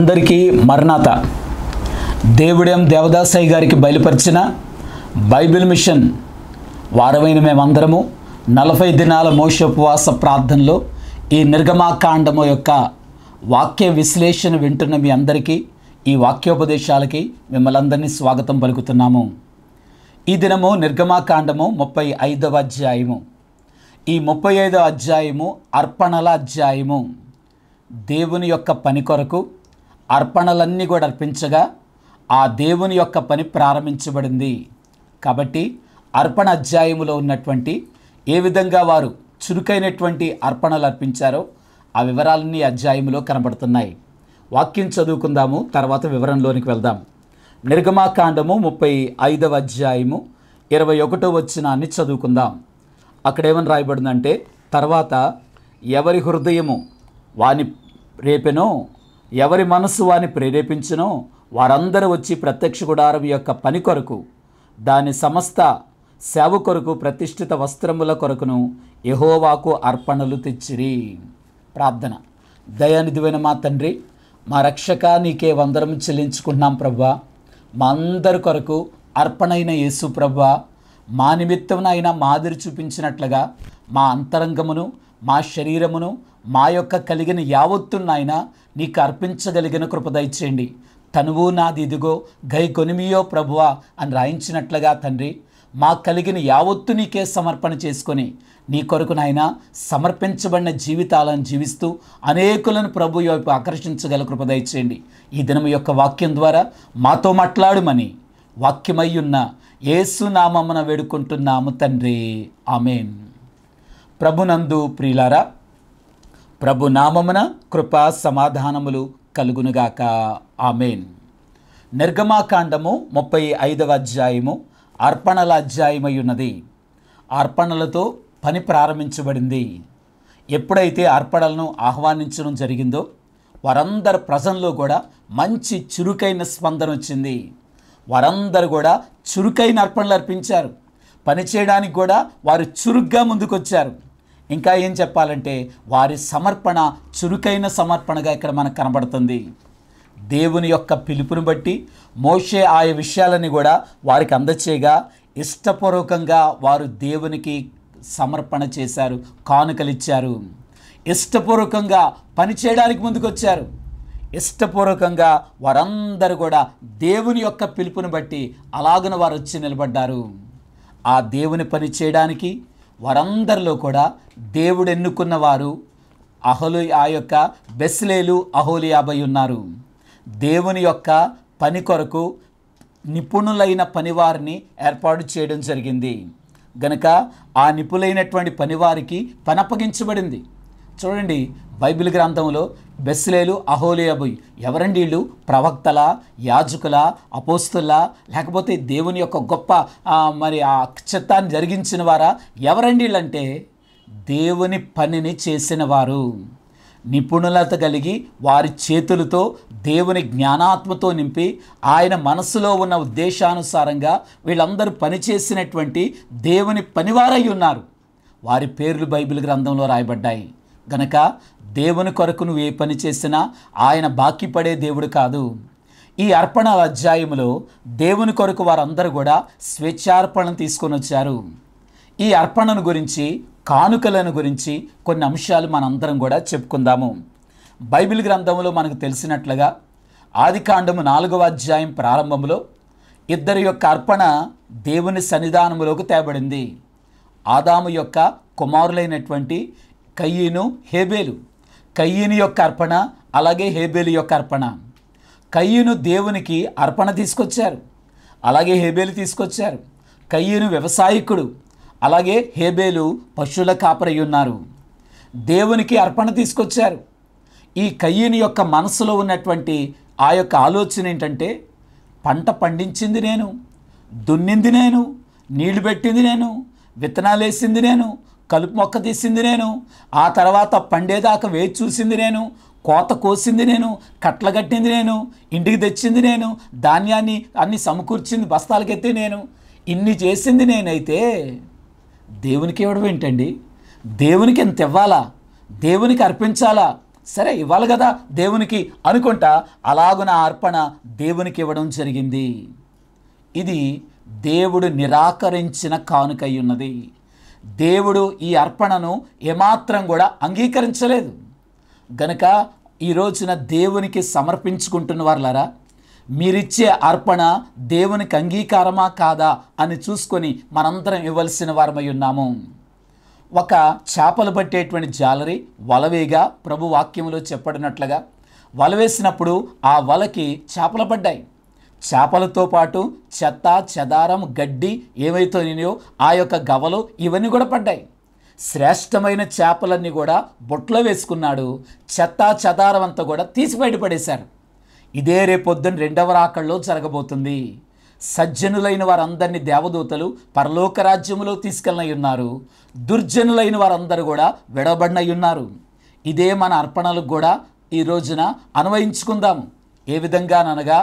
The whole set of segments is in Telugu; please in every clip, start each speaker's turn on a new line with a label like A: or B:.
A: అందరికీ మరణాత దేవుడేం దేవదాసాయి గారికి బయలుపరిచిన బైబిల్ మిషన్ వారమైన మేమందరము నలభై దినాల మోషోపవాస ప్రార్థనలో ఈ నిర్గమాకాండము యొక్క వాక్య విశ్లేషణ వింటున్న మీ అందరికీ ఈ వాక్యోపదేశాలకి మిమ్మల్ని అందరినీ స్వాగతం పలుకుతున్నాము ఈ దినము నిర్గమాకాండము ముప్పై ఐదవ అధ్యాయము ఈ ముప్పై ఐదవ అధ్యాయము అర్పణల అధ్యాయము దేవుని యొక్క పని కొరకు అర్పణలన్నీ కూడా అర్పించగా ఆ దేవుని యొక్క పని ప్రారంభించబడింది కాబట్టి అర్పణ అధ్యాయములో ఉన్నటువంటి ఏ విధంగా వారు చురుకైనటువంటి అర్పణలు అర్పించారో ఆ వివరాలన్నీ అధ్యాయంలో కనబడుతున్నాయి వాక్యం చదువుకుందాము తర్వాత వివరంలోనికి వెళ్దాం నిర్గమాకాండము ముప్పై ఐదవ అధ్యాయము ఇరవై ఒకటో వచ్చినాన్ని చదువుకుందాం అక్కడేమని రాయబడిందంటే తర్వాత ఎవరి హృదయము వాని రేపెనో ఎవరి మనసు వాని ప్రేరేపించినో వారందరూ వచ్చి ప్రత్యక్ష గుడారం యొక్క పని కొరకు దాని సమస్త సేవ కొరకు ప్రతిష్ఠిత వస్త్రముల కొరకును యహోవాకు అర్పణలు తెచ్చిరి ప్రార్థన దయానిధివైన మా తండ్రి మా రక్షక నీకే వందరం చెల్లించుకున్నాం ప్రభా మా అందరి కొరకు అర్పణైన యేసు ప్రభా మా నిమిత్తమునైనా మాదిరి చూపించినట్లుగా మా అంతరంగమును మా శరీరమును మా యొక్క కలిగిన యావత్తున్నాయన నీకు అర్పించగలిగిన కృపదయచేయండి తనువు నాది ఇదిగో గై కొనిమియో ప్రభువా అని రాయించినట్లుగా తండ్రి మా కలిగిన యావత్తు నీకే సమర్పణ చేసుకొని నీ కొరకు నాయన సమర్పించబడిన జీవితాలను జీవిస్తూ అనేకులను ప్రభు వైపు ఆకర్షించగల కృపదయచేయండి ఈ దినం యొక్క వాక్యం ద్వారా మాతో మాట్లాడుమని వాక్యమై ఉన్న వేడుకుంటున్నాము తండ్రి ఆమెన్ ప్రభునందు ప్రియులారా ప్రభు నామమున కృపా సమాధానములు కలుగునుగాక ఆమెన్ నిర్గమాకాండము ముప్పై ఐదవ అధ్యాయము అర్పణల అధ్యాయమై ఉన్నది అర్పణలతో పని ప్రారంభించబడింది ఎప్పుడైతే అర్పణలను ఆహ్వానించడం జరిగిందో వారందరి ప్రజల్లో కూడా మంచి చురుకైన స్పందన వచ్చింది వారందరు కూడా చురుకైన అర్పణలు అర్పించారు పనిచేయడానికి కూడా వారు చురుగ్గా ముందుకొచ్చారు ఇంకా ఏం చెప్పాలంటే వారి సమర్పణ చురుకైన సమర్పణగా ఇక్కడ మనకు కనబడుతుంది దేవుని యొక్క పిలుపుని బట్టి మోషే ఆయా విషయాలని కూడా వారికి అందచేయగా ఇష్టపూర్వకంగా వారు దేవునికి సమర్పణ చేశారు కానుకలిచ్చారు ఇష్టపూర్వకంగా పనిచేయడానికి ముందుకొచ్చారు ఇష్టపూర్వకంగా వారందరూ కూడా దేవుని యొక్క పిలుపుని బట్టి అలాగున వారు వచ్చి నిలబడ్డారు ఆ దేవుని పని చేయడానికి వారందరిలో కూడా దేవుడు ఎన్నుకున్న వారు అహోలు ఆ యొక్క బెస్లేలు అహోలి యాభై ఉన్నారు దేవుని యొక్క పని కొరకు నిపుణులైన పనివారిని ఏర్పాటు చేయడం జరిగింది గనక ఆ నిపుణులైనటువంటి పనివారికి పనప్పగించబడింది చూడండి బైబిల్ గ్రంథంలో బెస్లేలు అహోలియబు ఎవరండి వీళ్ళు ప్రవక్తల యాజకుల అపోస్తుల లేకపోతే దేవుని యొక్క గొప్ప మరి ఆ చిత్తాన్ని జరిగించిన వారా ఎవరండి వీళ్ళంటే దేవుని పనిని చేసిన వారు నిపుణులత కలిగి వారి చేతులతో దేవుని జ్ఞానాత్మతో నింపి ఆయన మనసులో ఉన్న ఉద్దేశానుసారంగా వీళ్ళందరూ పనిచేసినటువంటి దేవుని పనివారై ఉన్నారు వారి పేర్లు బైబిల్ గ్రంథంలో రాయబడ్డాయి గనక దేవుని కొరకు నువ్వు ఏ పని చేసినా ఆయన బాకీ పడే దేవుడు కాదు ఈ అర్పణ అధ్యాయంలో దేవుని కొరకు వారందరూ కూడా స్వేచ్ఛార్పణ తీసుకొని వచ్చారు ఈ అర్పణను గురించి కానుకలను గురించి కొన్ని అంశాలు మనందరం కూడా చెప్పుకుందాము బైబిల్ గ్రంథంలో మనకు తెలిసినట్లుగా ఆది కాండము నాలుగవ అధ్యాయం ప్రారంభంలో ఇద్దరి యొక్క అర్పణ దేవుని సన్నిధానములోకి తేబడింది ఆదాము యొక్క కుమారులైనటువంటి కయ్యను హేబేలు కయ్యని యొక్క అర్పణ అలాగే హేబేలు యొక్క అర్పణ కయ్యను దేవునికి అర్పణ తీసుకొచ్చారు అలాగే హేబేలు తీసుకొచ్చారు కయ్యను వ్యవసాయకుడు అలాగే హేబేలు పశువుల కాపరై ఉన్నారు దేవునికి అర్పణ తీసుకొచ్చారు ఈ కయ్యని యొక్క మనసులో ఉన్నటువంటి ఆ యొక్క ఆలోచన ఏంటంటే పంట పండించింది నేను దున్నింది నేను నీళ్లు పెట్టింది నేను విత్తనాలు వేసింది నేను కలుపు మొక్క తీసింది నేను ఆ తర్వాత పండేదాకా వేచి చూసింది నేను కోత కోసింది నేను కట్ల కట్టింది నేను ఇంటికి తెచ్చింది నేను ధాన్యాన్ని అన్ని సమకూర్చింది బస్తాలకెత్తి నేను ఇన్ని చేసింది నేనైతే దేవునికి ఇవ్వడం ఏంటండి దేవునికి ఎంత ఇవ్వాలా దేవునికి అర్పించాలా సరే ఇవ్వాలి కదా దేవునికి అనుకుంటా అలాగున అర్పణ దేవునికి ఇవ్వడం జరిగింది ఇది దేవుడు నిరాకరించిన కానుకయ్యున్నది ఉన్నది దేవుడు ఈ అర్పణను ఏమాత్రం కూడా అంగీకరించలేదు గనక ఈ రోజున దేవునికి సమర్పించుకుంటున్న వారులరా మీరిచ్చే అర్పణ దేవునికి అంగీకారమా కాదా అని చూసుకొని మనందరం ఇవ్వాల్సిన వారమై ఉన్నాము ఒక చేపలు పట్టేటువంటి జాలరి వలవేగా ప్రభు వాక్యంలో చెప్పడినట్లుగా వల వేసినప్పుడు ఆ వలకి చేపలు పడ్డాయి చేపలతో పాటు చెత్త చెదారం గడ్డి ఏమైతేనేయో ఆ యొక్క గవలు ఇవన్నీ కూడా పడ్డాయి శ్రేష్టమైన చేపలన్నీ కూడా బొట్లో వేసుకున్నాడు చెత్త చెదారం అంతా కూడా తీసి బయటపడేశారు ఇదే రేపొద్దున రెండవ రాకల్లో జరగబోతుంది సజ్జనులైన వారందరినీ దేవదూతలు పరలోక రాజ్యములో తీసుకెళ్ళనై ఉన్నారు దుర్జనులైన వారందరూ కూడా విడవబడినై ఉన్నారు ఇదే మన అర్పణలకు కూడా ఈ రోజున అన్వయించుకుందాము ఏ విధంగా అనగా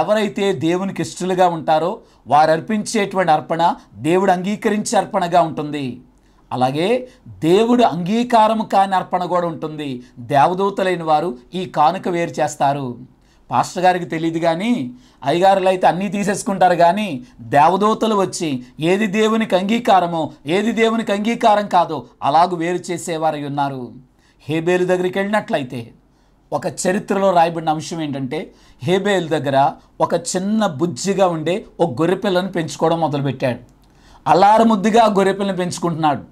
A: ఎవరైతే దేవునికి ఇష్టలుగా ఉంటారో వారు అర్పించేటువంటి అర్పణ దేవుడు అంగీకరించే అర్పణగా ఉంటుంది అలాగే దేవుడు అంగీకారము కాని అర్పణ కూడా ఉంటుంది దేవదూతలైన వారు ఈ కానుక వేరు చేస్తారు పాస్టర్ గారికి తెలియదు కానీ అయ్యగారులు అయితే అన్నీ తీసేసుకుంటారు కానీ దేవదూతలు వచ్చి ఏది దేవునికి అంగీకారమో ఏది దేవునికి అంగీకారం కాదో అలాగూ వేరు చేసేవారై ఉన్నారు హేబేలు దగ్గరికి వెళ్ళినట్లయితే ఒక చరిత్రలో రాయబడిన అంశం ఏంటంటే హేబేల్ దగ్గర ఒక చిన్న బుజ్జిగా ఉండే ఒక గొర్రెపిల్లను పెంచుకోవడం మొదలుపెట్టాడు ఆ గొర్రెపిల్లని పెంచుకుంటున్నాడు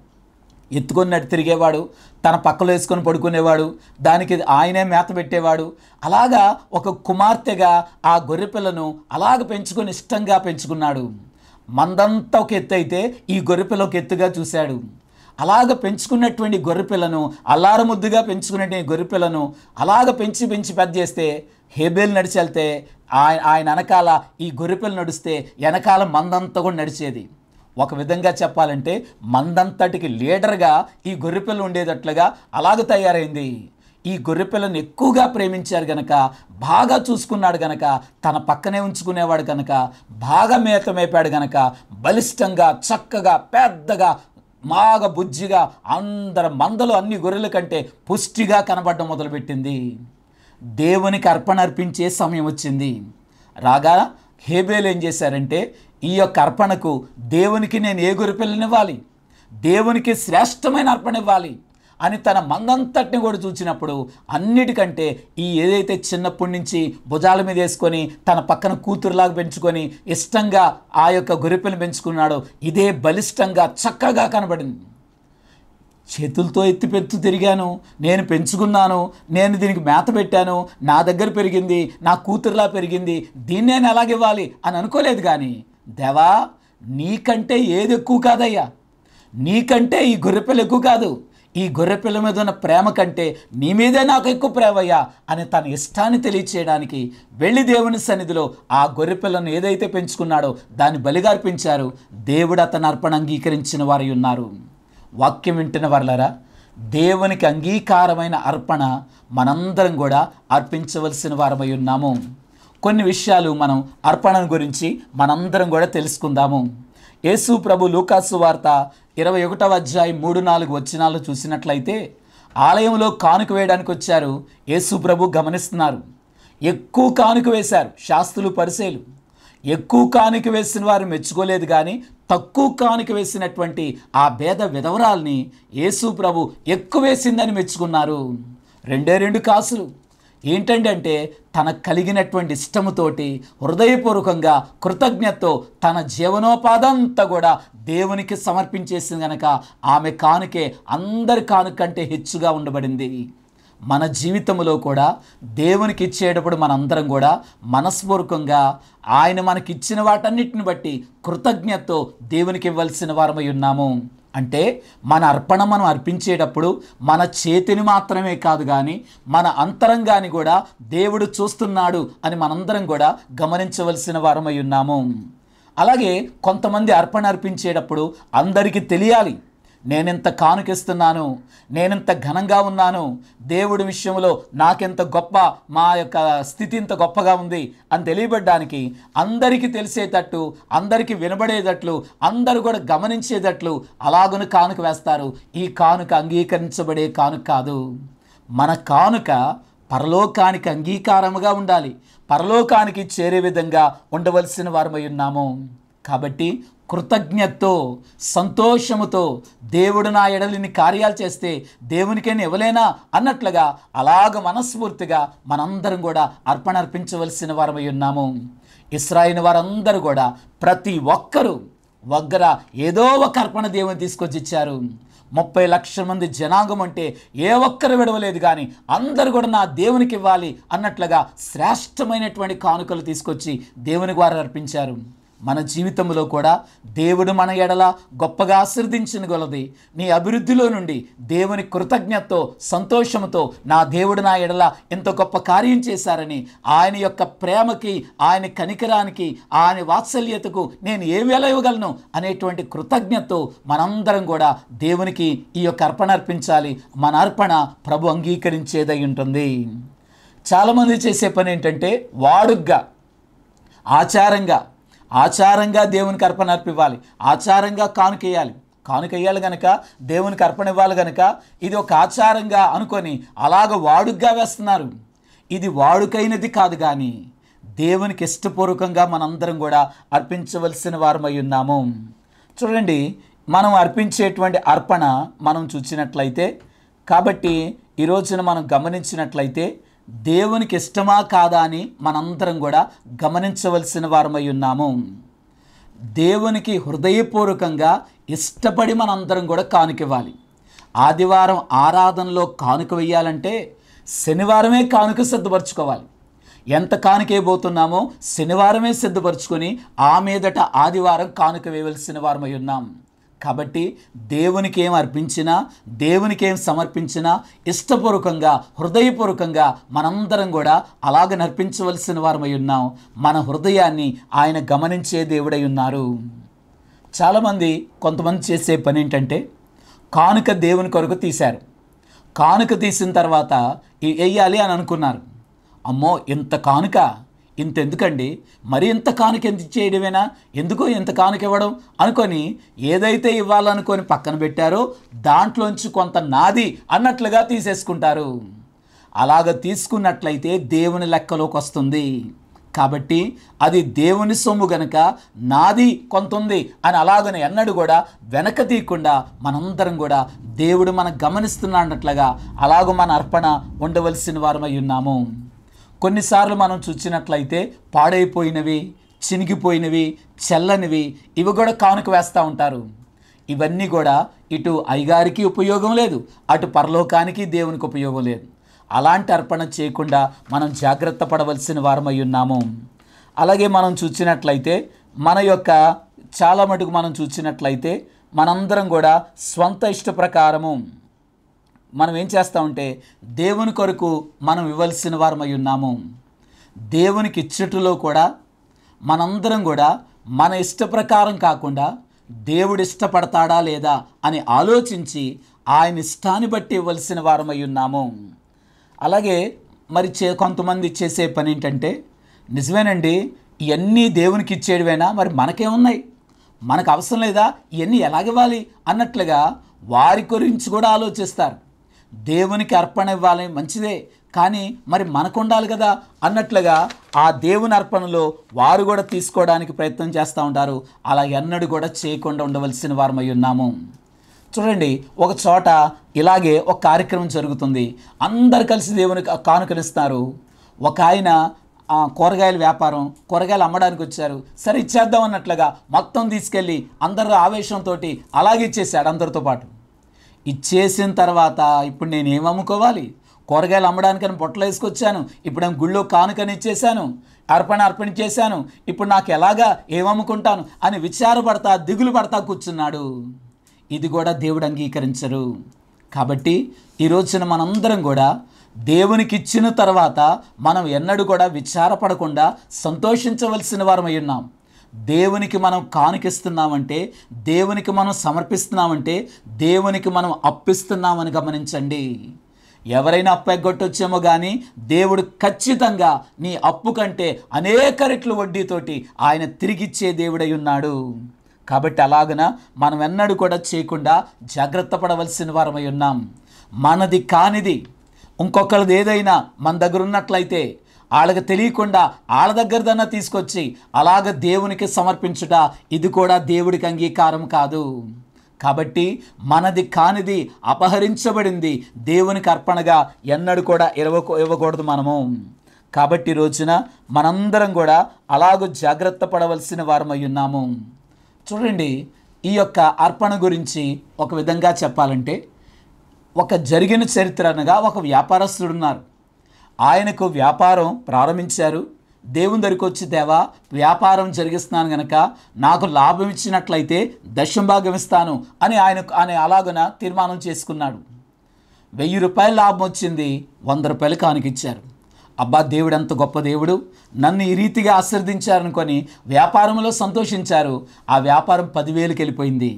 A: ఎత్తుకున్నట్టు తిరిగేవాడు తన పక్కలో వేసుకొని పడుకునేవాడు దానికి ఆయనే మేత పెట్టేవాడు అలాగా ఒక కుమార్తెగా ఆ గొర్రెపిల్లను అలాగ పెంచుకొని ఇష్టంగా పెంచుకున్నాడు మందంతా ఒక ఎత్తు అయితే ఈ గొర్రెపిల్ల ఒక ఎత్తుగా చూశాడు అలాగ పెంచుకున్నటువంటి గొర్రెపిల్లను అల్లారముద్దుగా పెంచుకున్నటువంటి గొర్రెపిల్లను అలాగ పెంచి పెంచి పెద్ద చేస్తే హేబేల్ నడిచి వెళ్తే ఆయన ఆయన వెనకాల ఈ గొర్రెపిల్ల నడిస్తే వెనకాల మందంతా కూడా నడిచేది ఒక విధంగా చెప్పాలంటే మందంతటికి లీడర్గా ఈ గొర్రెపిల్ల ఉండేటట్లుగా అలాగ తయారైంది ఈ గొర్రెపిల్లను ఎక్కువగా ప్రేమించారు గనక బాగా చూసుకున్నాడు గనక తన పక్కనే ఉంచుకునేవాడు గనక బాగా మేత మేపాడు గనక బలిష్టంగా చక్కగా పెద్దగా మాగ బుజ్జిగా అందరి మందలు అన్ని గొర్రెల కంటే పుష్టిగా కనబడడం మొదలుపెట్టింది దేవునికి అర్పణ అర్పించే సమయం వచ్చింది రాగా హేబేలు ఏం చేశారంటే ఈ యొక్క అర్పణకు దేవునికి నేను ఏ గొర్రె పిల్లనివ్వాలి దేవునికి శ్రేష్టమైన అర్పణ ఇవ్వాలి అని తన మందంతటిని కూడా చూసినప్పుడు అన్నిటికంటే ఈ ఏదైతే చిన్నప్పటి నుంచి భుజాల మీద వేసుకొని తన పక్కన కూతురులాగా పెంచుకొని ఇష్టంగా ఆ యొక్క గొరిపెను పెంచుకున్నాడో ఇదే బలిష్టంగా చక్కగా కనబడింది చేతులతో ఎత్తిపెత్తు తిరిగాను నేను పెంచుకున్నాను నేను దీనికి మేత పెట్టాను నా దగ్గర పెరిగింది నా కూతురులా పెరిగింది దీన్ని నేను ఎలాగివ్వాలి అని అనుకోలేదు కానీ దేవా నీకంటే ఏది ఎక్కువ కాదయ్యా నీకంటే ఈ గొర్రెపిల్ల ఎక్కువ కాదు ఈ గొర్రె పిల్ల మీద ఉన్న ప్రేమ కంటే నీ మీదే నాకు ఎక్కువ ప్రేమయ్యా అని తన ఇష్టాన్ని తెలియచేయడానికి వెళ్ళి దేవుని సన్నిధిలో ఆ గొర్రె పిల్లను ఏదైతే పెంచుకున్నాడో దాన్ని బలిగా అర్పించారు దేవుడు అతను అర్పణ అంగీకరించిన వారు ఉన్నారు వాక్యం వింటున్న వర్లరా దేవునికి అంగీకారమైన అర్పణ మనందరం కూడా అర్పించవలసిన వారమై ఉన్నాము కొన్ని విషయాలు మనం అర్పణ గురించి మనందరం కూడా తెలుసుకుందాము యేసు ప్రభు లూకాసు వార్త ఇరవై ఒకటవ అధ్యాయం మూడు నాలుగు వచ్చినాలు చూసినట్లయితే ఆలయంలో కానుక వేయడానికి వచ్చారు ప్రభు గమనిస్తున్నారు ఎక్కువ కానుక వేశారు శాస్త్రులు పరిశీలు ఎక్కువ కానుక వేసిన వారు మెచ్చుకోలేదు కానీ తక్కువ కానుక వేసినటువంటి ఆ భేద విధవరాల్ని యేసు ప్రభు ఎక్కువ వేసిందని మెచ్చుకున్నారు రెండే రెండు కాసులు ఏంటండి అంటే కలిగినటువంటి ఇష్టముతోటి హృదయపూర్వకంగా కృతజ్ఞతతో తన జీవనోపాధంతా కూడా దేవునికి సమర్పించేసింది కనుక ఆమె కానుకే అందరి కానుకంటే హెచ్చుగా ఉండబడింది మన జీవితంలో కూడా దేవునికి ఇచ్చేటప్పుడు మనందరం కూడా మనస్పూర్వకంగా ఆయన మనకిచ్చిన వాటన్నిటిని బట్టి కృతజ్ఞతతో దేవునికి ఇవ్వాల్సిన వారమై ఉన్నాము అంటే మన అర్పణ మనం అర్పించేటప్పుడు మన చేతిని మాత్రమే కాదు కానీ మన అంతరంగాన్ని కూడా దేవుడు చూస్తున్నాడు అని మనందరం కూడా గమనించవలసిన వారమై ఉన్నాము అలాగే కొంతమంది అర్పణ అర్పించేటప్పుడు అందరికీ తెలియాలి నేనెంత కానుకిస్తున్నాను నేనెంత ఘనంగా ఉన్నాను దేవుడి విషయంలో నాకెంత గొప్ప మా యొక్క స్థితి ఇంత గొప్పగా ఉంది అని తెలియబడ్డానికి అందరికీ తెలిసేటట్టు అందరికీ వినబడేటట్లు అందరూ కూడా గమనించేటట్లు అలాగను కానుక వేస్తారు ఈ కానుక అంగీకరించబడే కానుక కాదు మన కానుక పరలోకానికి అంగీకారముగా ఉండాలి పరలోకానికి చేరే విధంగా ఉండవలసిన వారమై ఉన్నాము కాబట్టి కృతజ్ఞతతో సంతోషముతో దేవుడు నా ఎడలిని కార్యాలు చేస్తే దేవునికైనా ఇవ్వలేనా అన్నట్లుగా అలాగ మనస్ఫూర్తిగా మనందరం కూడా అర్పణ అర్పించవలసిన వారమై ఉన్నాము ఇస్రాయిన్ వారందరూ కూడా ప్రతి ఒక్కరూ వగ్గర ఏదో ఒక అర్పణ దేవుని తీసుకొచ్చి ఇచ్చారు ముప్పై లక్షల మంది జనాంగం అంటే ఏ ఒక్కరు విడవలేదు కానీ అందరు కూడా నా దేవునికి ఇవ్వాలి అన్నట్లుగా శ్రేష్టమైనటువంటి కానుకలు తీసుకొచ్చి దేవుని వారు అర్పించారు మన జీవితంలో కూడా దేవుడు మన ఎడల గొప్పగా ఆశీర్దించిన గొలది నీ అభివృద్ధిలో నుండి దేవుని కృతజ్ఞతతో సంతోషంతో నా దేవుడు నా ఎడల ఎంత గొప్ప కార్యం చేశారని ఆయన యొక్క ప్రేమకి ఆయన కనికరానికి ఆయన వాత్సల్యతకు నేను ఏం ఇవ్వగలను అనేటువంటి కృతజ్ఞతతో మనందరం కూడా దేవునికి ఈ యొక్క అర్పణ అర్పించాలి మన అర్పణ ప్రభు అంగీకరించేదై ఉంటుంది చాలామంది చేసే పని ఏంటంటే వాడుగ్గా ఆచారంగా ఆచారంగా దేవునికి అర్పణ అర్పివ్వాలి ఆచారంగా కానుకేయాలి కానుకయ్యాలి గనక దేవునికి అర్పణ ఇవ్వాలి గనక ఇది ఒక ఆచారంగా అనుకొని అలాగ వాడుగ్గా వేస్తున్నారు ఇది వాడుకైనది కాదు కానీ దేవునికి ఇష్టపూర్వకంగా మనందరం కూడా అర్పించవలసిన వారమై ఉన్నాము చూడండి మనం అర్పించేటువంటి అర్పణ మనం చూసినట్లయితే కాబట్టి ఈరోజున మనం గమనించినట్లయితే దేవునికి ఇష్టమా కాదా అని మనందరం కూడా గమనించవలసిన వారమై ఉన్నాము దేవునికి హృదయపూర్వకంగా ఇష్టపడి మనందరం కూడా కానుకివ్వాలి ఆదివారం ఆరాధనలో కానుక వేయాలంటే శనివారమే కానుక సిద్ధపరచుకోవాలి ఎంత కానుకేయబోతున్నామో శనివారమే సిద్ధపరచుకొని ఆ మీదట ఆదివారం కానుక వేయవలసిన వారమై ఉన్నాం కాబట్టి దేవునికి ఏం అర్పించినా దేవునికి ఏం సమర్పించినా ఇష్టపూర్వకంగా హృదయపూర్వకంగా మనందరం కూడా అలాగ నర్పించవలసిన వారమై ఉన్నాం మన హృదయాన్ని ఆయన గమనించే దేవుడై ఉన్నారు చాలామంది కొంతమంది చేసే పని ఏంటంటే కానుక దేవుని కొరకు తీశారు కానుక తీసిన తర్వాత వేయాలి అని అనుకున్నారు అమ్మో ఇంత కానుక ఇంతెందుకండి మరి ఇంత కానుక ఎందుకు చేయడమేనా ఎందుకో ఇంత కానుక ఇవ్వడం అనుకొని ఏదైతే ఇవ్వాలనుకొని పక్కన పెట్టారో దాంట్లోంచి కొంత నాది అన్నట్లుగా తీసేసుకుంటారు అలాగ తీసుకున్నట్లయితే దేవుని లెక్కలోకి వస్తుంది కాబట్టి అది దేవుని సొమ్ము గనక నాది కొంత ఉంది అని అలాగని ఎన్నడు కూడా వెనక తీయకుండా మనందరం కూడా దేవుడు మనం అన్నట్లుగా అలాగూ మన అర్పణ ఉండవలసిన వారమై ఉన్నాము కొన్నిసార్లు మనం చూసినట్లయితే పాడైపోయినవి చినిగిపోయినవి చల్లనివి ఇవి కూడా కానుక వేస్తూ ఉంటారు ఇవన్నీ కూడా ఇటు అయ్యగారికి ఉపయోగం లేదు అటు పరలోకానికి దేవునికి ఉపయోగం లేదు అలాంటి అర్పణ చేయకుండా మనం జాగ్రత్త పడవలసిన వారమై ఉన్నాము అలాగే మనం చూసినట్లయితే మన యొక్క చాలా మటుకు మనం చూసినట్లయితే మనందరం కూడా స్వంత ఇష్ట ప్రకారము మనం ఏం చేస్తామంటే దేవుని కొరకు మనం ఇవ్వాల్సిన వారమై ఉన్నాము దేవునికి ఇచ్చటిలో కూడా మనందరం కూడా మన ఇష్ట ప్రకారం కాకుండా దేవుడు ఇష్టపడతాడా లేదా అని ఆలోచించి ఆయన ఇష్టాన్ని బట్టి ఇవ్వాల్సిన వారమై ఉన్నాము అలాగే మరి చే కొంతమంది చేసే పని ఏంటంటే నిజమేనండి ఇవన్నీ దేవునికి ఇచ్చేడువేనా మరి మనకేమున్నాయి మనకు అవసరం లేదా ఇవన్నీ ఎలాగివ్వాలి అన్నట్లుగా వారి గురించి కూడా ఆలోచిస్తారు దేవునికి అర్పణ ఇవ్వాలి మంచిదే కానీ మరి మనకు ఉండాలి కదా అన్నట్లుగా ఆ దేవుని అర్పణలో వారు కూడా తీసుకోవడానికి ప్రయత్నం చేస్తూ ఉంటారు అలా ఎన్నడూ కూడా చేయకుండా ఉండవలసిన వారమై ఉన్నాము చూడండి ఒక చోట ఇలాగే ఒక కార్యక్రమం జరుగుతుంది అందరు కలిసి దేవునికి కానుకనిస్తారు ఒక ఆయన కూరగాయల వ్యాపారం కూరగాయలు అమ్మడానికి వచ్చారు సరే ఇచ్చేద్దాం అన్నట్లుగా మొత్తం తీసుకెళ్ళి అందరు ఆవేశంతో అలాగే ఇచ్చేసాడు అందరితో పాటు ఇచ్చేసిన తర్వాత ఇప్పుడు నేను ఏం అమ్ముకోవాలి కూరగాయలు అమ్మడానికని పొట్టలు వేసుకొచ్చాను ఇప్పుడు నేను గుళ్ళో కానుకని ఇచ్చేశాను అర్పణ అర్పణ చేశాను ఇప్పుడు నాకు ఎలాగా ఏమమ్ముకుంటాను అని విచారపడతా దిగులు పడతా కూర్చున్నాడు ఇది కూడా దేవుడు అంగీకరించరు కాబట్టి ఈ రోజున మనందరం కూడా దేవునికి ఇచ్చిన తర్వాత మనం ఎన్నడూ కూడా విచారపడకుండా సంతోషించవలసిన వారమై ఉన్నాం దేవునికి మనం కానుకిస్తున్నామంటే దేవునికి మనం సమర్పిస్తున్నామంటే దేవునికి మనం అప్పిస్తున్నామని గమనించండి ఎవరైనా అప్పు ఎగ్గొట్టొచ్చేమో కానీ దేవుడు ఖచ్చితంగా నీ అప్పు కంటే అనేక రెట్లు వడ్డీతోటి ఆయన తిరిగిచ్చే దేవుడై ఉన్నాడు కాబట్టి అలాగన మనం ఎన్నడూ కూడా చేయకుండా జాగ్రత్త పడవలసిన వారమై ఉన్నాం మనది కానిది ఇంకొకరిది ఏదైనా మన దగ్గర ఉన్నట్లయితే వాళ్ళకి తెలియకుండా వాళ్ళ దగ్గరదన్నా తీసుకొచ్చి అలాగ దేవునికి సమర్పించుట ఇది కూడా దేవుడికి అంగీకారం కాదు కాబట్టి మనది కానిది అపహరించబడింది దేవునికి అర్పణగా ఎన్నడూ కూడా ఇవ్వ ఇవ్వకూడదు మనము కాబట్టి రోజున మనందరం కూడా అలాగూ జాగ్రత్త పడవలసిన వారమై ఉన్నాము చూడండి ఈ యొక్క అర్పణ గురించి ఒక విధంగా చెప్పాలంటే ఒక జరిగిన చరిత్ర అనగా ఒక వ్యాపారస్తుడున్నారు ఆయనకు వ్యాపారం ప్రారంభించారు దేవుని దగ్గరికి వచ్చి దేవా వ్యాపారం జరిగిస్తున్నాను గనక నాకు లాభం ఇచ్చినట్లయితే దశంభాగం ఇస్తాను అని ఆయన ఆయన అలాగన తీర్మానం చేసుకున్నాడు వెయ్యి రూపాయల లాభం వచ్చింది వంద రూపాయలు కానికిచ్చారు అబ్బా దేవుడు ఎంత గొప్ప దేవుడు నన్ను ఈ రీతిగా ఆశీర్దించారనుకొని వ్యాపారంలో సంతోషించారు ఆ వ్యాపారం పదివేలకు వెళ్ళిపోయింది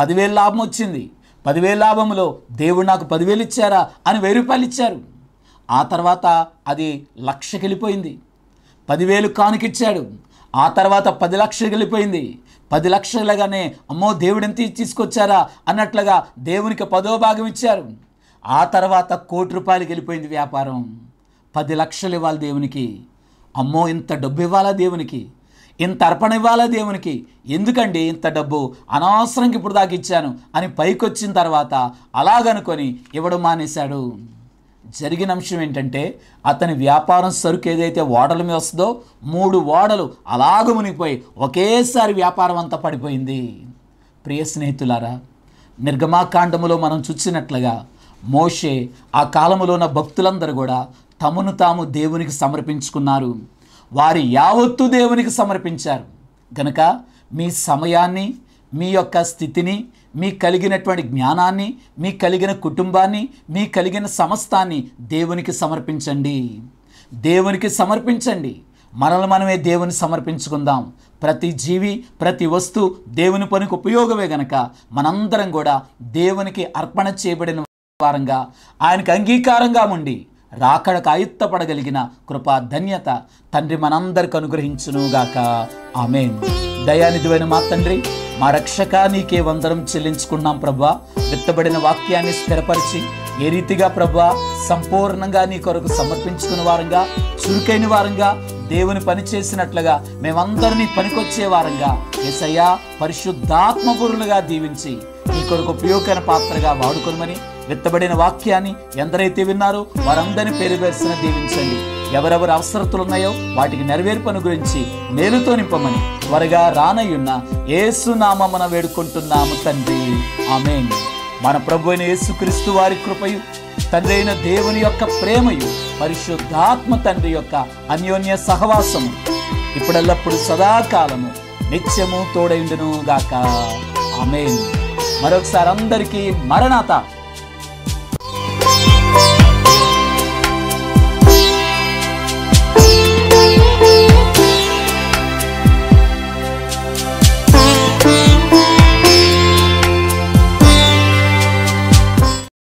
A: పదివేలు లాభం వచ్చింది పదివేలు లాభంలో దేవుడు నాకు పదివేలు ఇచ్చారా అని వెయ్యి రూపాయలు ఇచ్చారు ఆ తర్వాత అది లక్షకి వెళ్ళిపోయింది పదివేలు కానుకిచ్చాడు ఆ తర్వాత పది లక్షలు వెళ్ళిపోయింది పది లక్షలుగానే అమ్మో దేవుడు ఎంత తీసుకొచ్చారా అన్నట్లుగా దేవునికి పదో భాగం ఇచ్చారు ఆ తర్వాత కోటి రూపాయలు వెళ్ళిపోయింది వ్యాపారం పది లక్షలు ఇవ్వాలి దేవునికి అమ్మో ఇంత డబ్బు ఇవ్వాలా దేవునికి ఇంత అర్పణ ఇవ్వాలా దేవునికి ఎందుకండి ఇంత డబ్బు అనవసరంగా ఇప్పుడు దాకా ఇచ్చాను అని పైకొచ్చిన తర్వాత అలాగనుకొని ఇవ్వడం మానేశాడు జరిగిన అంశం ఏంటంటే అతని వ్యాపారం సరుకు ఏదైతే ఓడల మీద వస్తుందో మూడు ఓడలు అలాగ మునిగిపోయి ఒకేసారి వ్యాపారం అంతా పడిపోయింది ప్రియ స్నేహితులారా నిర్గమాకాండములో మనం చూసినట్లుగా మోషే ఆ కాలంలో ఉన్న భక్తులందరూ కూడా తమను తాము దేవునికి సమర్పించుకున్నారు వారి యావత్తు దేవునికి సమర్పించారు గనక మీ సమయాన్ని మీ యొక్క స్థితిని మీకు కలిగినటువంటి జ్ఞానాన్ని మీకు కలిగిన కుటుంబాన్ని మీకు కలిగిన సమస్తాన్ని దేవునికి సమర్పించండి దేవునికి సమర్పించండి మనల్ని మనమే దేవుని సమర్పించుకుందాం ప్రతి జీవి ప్రతి వస్తు దేవుని పనికి ఉపయోగమే గనక మనందరం కూడా దేవునికి అర్పణ చేయబడిన వారంగా ఆయనకు అంగీకారంగా ఉండి రాకడకు ఆయుత్తపడగలిగిన కృపా ధన్యత తండ్రి మనందరికి అనుగ్రహించునుగాక ఆమెను దయానిధివైన మా తండ్రి మా రక్షక నీకే వందరం చెల్లించుకున్నాం ప్రభా విత్తబడిన వాక్యాన్ని స్థిరపరిచి ఏ రీతిగా ప్రభా సంపూర్ణంగా నీ కొరకు సమర్పించుకున్న వారంగా చురుకైన వారంగా దేవుని పని చేసినట్లుగా మేమందరినీ పనికొచ్చే వారంగా ఎసయ్యా పరిశుద్ధాత్మపూర్ణులుగా దీవించి నీ కొరకు ఉపయోగకర పాత్రగా వాడుకోమని విత్తబడిన వాక్యాన్ని ఎందరైతే విన్నారో వారందరిని పేరు వేసిన దీవించండి ఎవరెవరు అవసరతలు ఉన్నాయో వాటికి నెరవేర్పను గురించి మేలుతో నింపమని త్వరగా రానయ్యున్న ఏసునామన వేడుకుంటున్నాము తండ్రి ఆమె మన ప్రభు అయిన యేసుక్రీస్తు వారి కృపయు తండ్రి అయిన దేవుని యొక్క ప్రేమయు పరిశుద్ధాత్మ తండ్రి యొక్క అన్యోన్య సహవాసము ఇప్పుడెల్లప్పుడు సదాకాలము నిత్యము తోడైండును గాక ఆమె మరొకసారి అందరికీ మరణాత